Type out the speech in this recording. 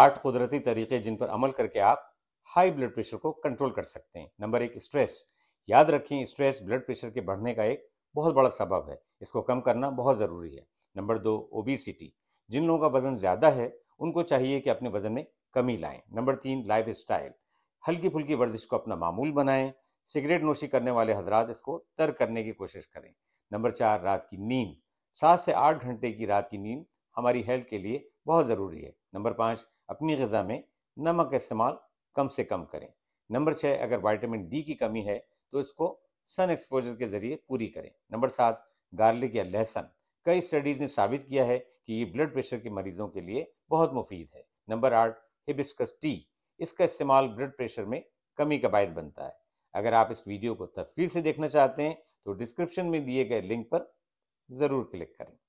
आठ कुदरती तरीके जिन पर अमल करके आप हाई ब्लड प्रेशर को कंट्रोल कर सकते हैं नंबर एक स्ट्रेस याद रखें स्ट्रेस ब्लड प्रेशर के बढ़ने का एक बहुत बड़ा सबब है इसको कम करना बहुत ज़रूरी है नंबर दो ओबीसीटी जिन लोगों का वज़न ज़्यादा है उनको चाहिए कि अपने वज़न में कमी लाएं नंबर तीन लाइफ स्टाइल हल्की फुल्की वर्जिश को अपना मामूल बनाएं सिगरेट नोशी करने वाले हजरात इसको तर्क करने की कोशिश करें नंबर चार रात की नींद सात से आठ घंटे की रात की नींद हमारी हेल्थ के लिए बहुत ज़रूरी है नंबर पाँच अपनी गज़ा में नमक का इस्तेमाल कम से कम करें नंबर छः अगर वाइटामिन डी की कमी है तो इसको सन एक्सपोजर के ज़रिए पूरी करें नंबर सात गार्लिक या लहसुन कई स्टडीज़ ने साबित किया है कि ये ब्लड प्रेशर के मरीजों के लिए बहुत मुफीद है नंबर आठ हिबिस्कस टी इसका इस्तेमाल ब्लड प्रेशर में कमी का बायस बनता है अगर आप इस वीडियो को तफसील से देखना चाहते हैं तो डिस्क्रिप्शन में दिए गए लिंक पर ज़रूर क्लिक करें